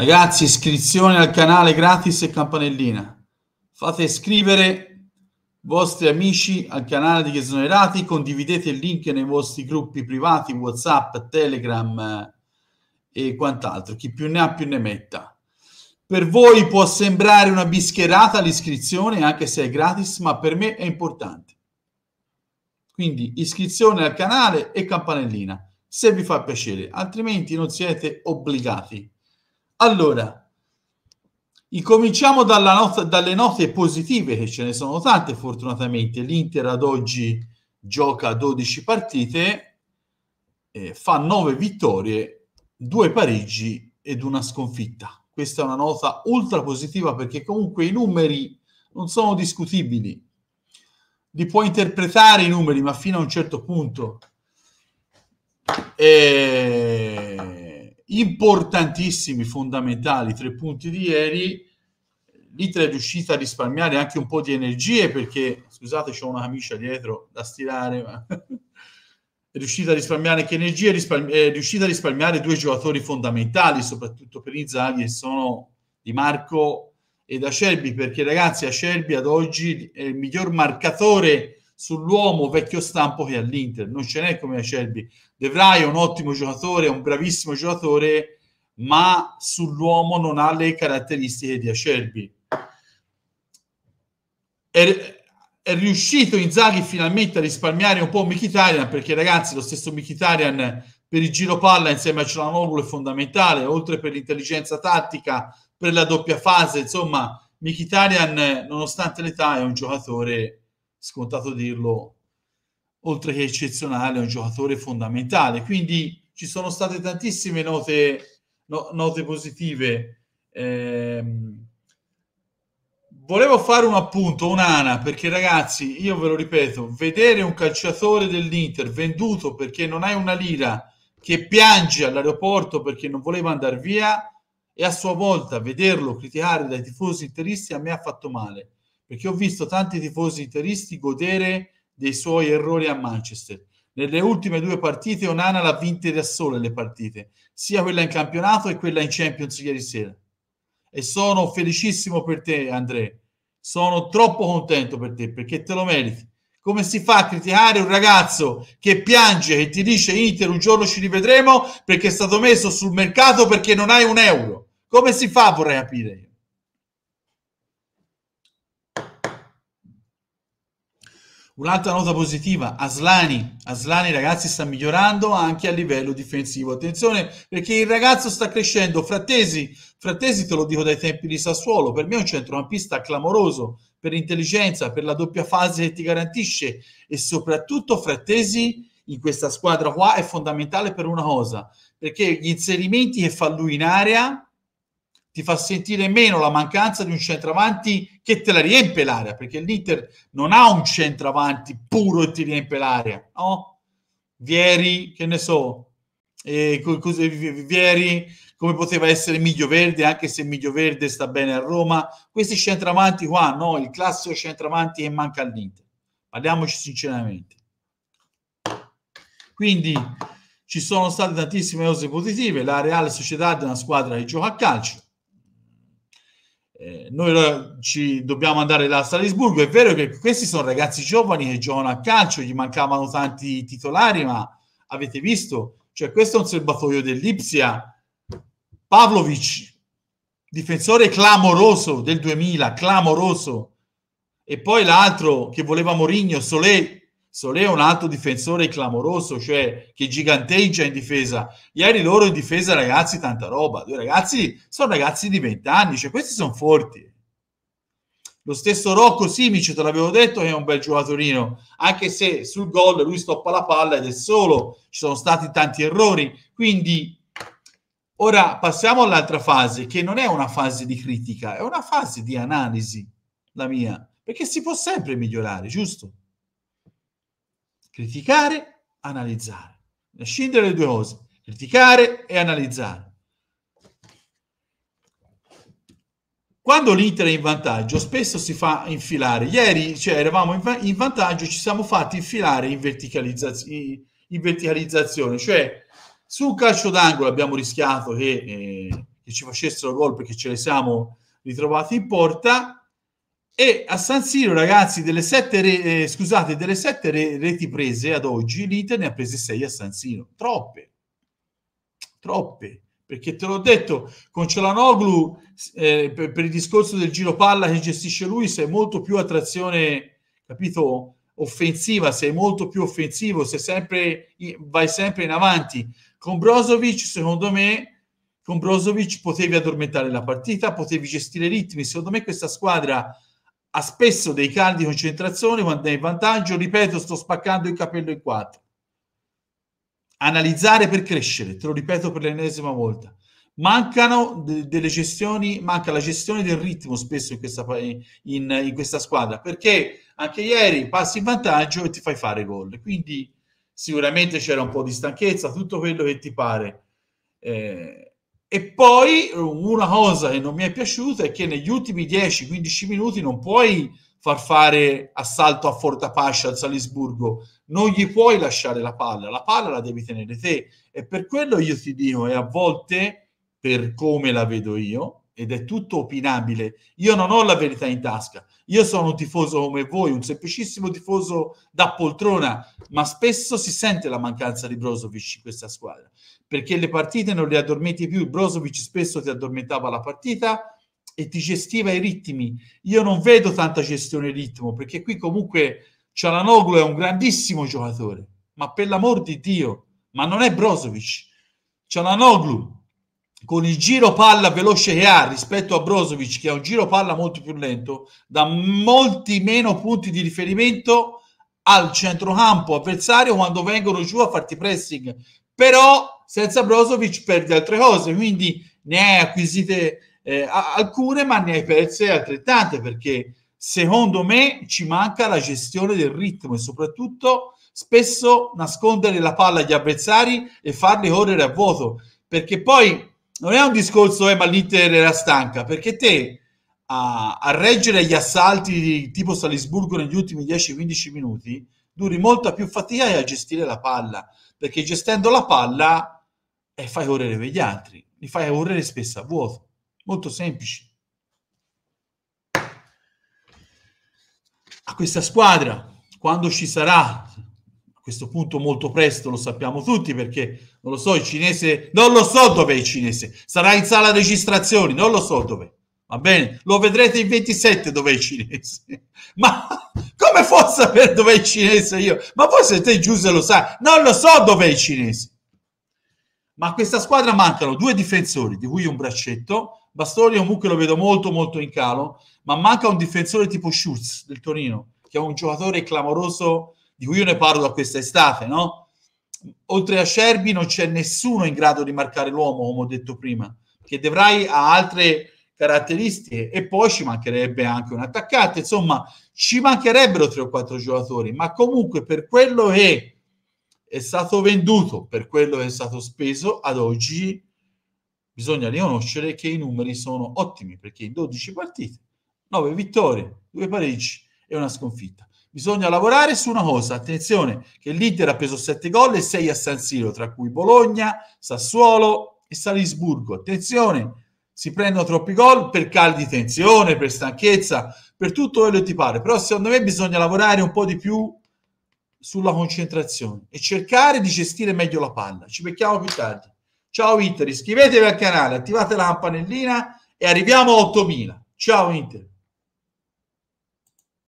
Ragazzi, iscrizione al canale gratis e campanellina. Fate iscrivere vostri amici al canale di Esonerati, condividete il link nei vostri gruppi privati, WhatsApp, Telegram eh, e quant'altro. Chi più ne ha più ne metta. Per voi può sembrare una bischerata l'iscrizione, anche se è gratis, ma per me è importante. Quindi iscrizione al canale e campanellina, se vi fa piacere, altrimenti non siete obbligati. Allora, incominciamo dalla not- dalle note positive, che ce ne sono tante fortunatamente. L'Inter ad oggi gioca 12 partite, eh, fa 9 vittorie, 2 pareggi ed una sconfitta. Questa è una nota ultra positiva perché comunque i numeri non sono discutibili. Li può interpretare i numeri, ma fino a un certo punto. Eh, importantissimi, fondamentali, tre punti di ieri, l'Italia è riuscita a risparmiare anche un po' di energie perché, scusate, c'è una camicia dietro da stirare, ma è riuscita a risparmiare anche energie, risparmi- è riuscita a risparmiare due giocatori fondamentali, soprattutto per Inzaghi, che sono Di Marco ed Acerbi, perché ragazzi Acerbi ad oggi è il miglior marcatore sull'uomo vecchio stampo che è all'Inter. Non ce n'è come Acerbi. De Vrij è un ottimo giocatore, è un bravissimo giocatore, ma sull'uomo non ha le caratteristiche di Acerbi. È, è riuscito Inzaghi finalmente a risparmiare un po' Mkhitaryan, perché ragazzi lo stesso Mkhitaryan per il giro palla insieme a Cialanoglu è fondamentale, oltre per l'intelligenza tattica, per la doppia fase, insomma... Mkhitaryan, nonostante l'età, è un giocatore scontato dirlo, oltre che eccezionale, è un giocatore fondamentale. Quindi ci sono state tantissime note, no, note positive. Eh, volevo fare un appunto, un'ana, perché ragazzi, io ve lo ripeto, vedere un calciatore dell'Inter venduto perché non hai una lira, che piange all'aeroporto perché non voleva andare via e a sua volta vederlo criticare dai tifosi interisti a me ha fatto male perché ho visto tanti tifosi interisti godere dei suoi errori a Manchester. Nelle ultime due partite Onana l'ha vinta da sole le partite, sia quella in campionato e quella in Champions ieri sera. E sono felicissimo per te, Andrea. Sono troppo contento per te perché te lo meriti. Come si fa a criticare un ragazzo che piange e ti dice Inter un giorno ci rivedremo perché è stato messo sul mercato perché non hai un euro? Come si fa, vorrei capire Un'altra nota positiva, Aslani. Aslani ragazzi sta migliorando anche a livello difensivo. Attenzione perché il ragazzo sta crescendo. Frattesi, Frattesi te lo dico dai tempi di Sassuolo, per me è un centrocampista clamoroso per intelligenza, per la doppia fase che ti garantisce e soprattutto Frattesi in questa squadra qua è fondamentale per una cosa, perché gli inserimenti che fa lui in area ti fa sentire meno la mancanza di un centravanti che te la riempie l'area, perché l'Inter non ha un centravanti puro e ti riempie l'area, no? Vieri, che ne so, eh, così, Vieri, come poteva essere Miglio Verde, anche se Miglio Verde sta bene a Roma, questi centravanti qua, no? Il classico centravanti che manca all'Inter, parliamoci sinceramente. Quindi ci sono state tantissime cose positive, la Reale Società è una squadra che gioca a calcio, noi ci dobbiamo andare da Salisburgo. È vero che questi sono ragazzi giovani che giocano a calcio, gli mancavano tanti titolari, ma avete visto, cioè questo è un serbatoio dell'Ipsia. Pavlovic, difensore clamoroso del 2000, clamoroso. E poi l'altro che voleva Morigno, Solé, Solé è un altro difensore clamoroso, cioè che giganteggia in difesa. Ieri loro in difesa, ragazzi, tanta roba. Due ragazzi sono ragazzi di 20 anni, cioè questi sono forti. Lo stesso Rocco Simic, te l'avevo detto, è un bel giocatorino, anche se sul gol lui stoppa la palla ed è solo, ci sono stati tanti errori. Quindi ora passiamo all'altra fase, che non è una fase di critica, è una fase di analisi, la mia, perché si può sempre migliorare, giusto? Criticare, analizzare. Scindere le due cose, criticare e analizzare. Quando l'Inter è in vantaggio, spesso si fa infilare. Ieri cioè, eravamo in, va- in vantaggio, ci siamo fatti infilare in, verticalizzaz- in, in verticalizzazione, cioè su un calcio d'angolo abbiamo rischiato che, eh, che ci facessero gol perché ce le siamo ritrovati in porta e a San Siro, ragazzi, delle sette, re, eh, scusate, delle sette re, reti prese ad oggi, l'Inter ne ha prese sei a San Siro. Troppe, troppe. Perché te l'ho detto, con Celanoglu, eh, per, per il discorso del giro palla che gestisce lui, sei molto più attrazione, capito? offensiva, sei molto più offensivo, sei sempre, vai sempre in avanti. Con Brozovic, secondo me, con Brozovic potevi addormentare la partita, potevi gestire i ritmi. Secondo me questa squadra ha spesso dei caldi di concentrazione quando è in vantaggio, ripeto, sto spaccando il capello in quattro. Analizzare per crescere, te lo ripeto per l'ennesima volta. Mancano de- delle gestioni, manca la gestione del ritmo spesso in questa, in, in questa squadra, perché anche ieri passi in vantaggio e ti fai fare gol. Quindi sicuramente c'era un po' di stanchezza, tutto quello che ti pare. Eh, e poi eh, una cosa che non mi è piaciuta è che negli ultimi 10-15 minuti non puoi far fare assalto a Fortapascia al Salisburgo, non gli puoi lasciare la palla, la palla la devi tenere te. E per quello io ti dico, e a volte, per come la vedo io, ed è tutto opinabile, io non ho la verità in tasca, io sono un tifoso come voi, un semplicissimo tifoso da poltrona, ma spesso si sente la mancanza di Brozovic in questa squadra perché le partite non le addormenti più. Brozovic spesso ti addormentava la partita e ti gestiva i ritmi. Io non vedo tanta gestione ritmo, perché qui comunque Cialanoglu è un grandissimo giocatore, ma per l'amor di Dio, ma non è Brozovic. Cialanoglu con il giro palla veloce che ha rispetto a Brozovic, che ha un giro palla molto più lento, da molti meno punti di riferimento al centrocampo avversario quando vengono giù a farti pressing. Però senza Brozovic perdi altre cose, quindi ne hai acquisite eh, alcune, ma ne hai perse altrettante, perché secondo me ci manca la gestione del ritmo e soprattutto spesso nascondere la palla agli avversari e farli correre a vuoto, perché poi non è un discorso, eh, ma l'Inter era stanca, perché te a, a reggere gli assalti di tipo Salisburgo negli ultimi 10-15 minuti duri molta più fatica e a gestire la palla, perché gestendo la palla e fai correre per gli altri, li fai correre spesso a vuoto, molto semplici. A questa squadra, quando ci sarà, a questo punto molto presto lo sappiamo tutti perché non lo so, il cinese, non lo so dove è il cinese, sarà in sala registrazioni, non lo so dove. Va bene, lo vedrete il 27 dove è il cinese. Ma come posso sapere dove è il cinese io? Ma voi siete giù se lo sa, non lo so dove è il cinese ma a questa squadra mancano due difensori, di cui un braccetto, Bastoni comunque lo vedo molto molto in calo, ma manca un difensore tipo Schultz del Torino, che è un giocatore clamoroso di cui io ne parlo da questa estate, no? Oltre a Cerbi non c'è nessuno in grado di marcare l'uomo, come ho detto prima, che Devrai ha altre caratteristiche e poi ci mancherebbe anche un attaccante, insomma ci mancherebbero tre o quattro giocatori, ma comunque per quello che è stato venduto per quello che è stato speso ad oggi bisogna riconoscere che i numeri sono ottimi perché in 12 partite 9 vittorie, 2 pareggi e una sconfitta. Bisogna lavorare su una cosa, attenzione, che l'Inter ha preso 7 gol e 6 a San Siro, tra cui Bologna, Sassuolo e Salisburgo. Attenzione, si prendono troppi gol per caldi tensione, per stanchezza, per tutto quello che ti pare, però secondo me bisogna lavorare un po' di più sulla concentrazione e cercare di gestire meglio la palla. Ci becchiamo più tardi. Ciao Inter, iscrivetevi al canale, attivate la campanellina e arriviamo a 8000. Ciao Inter.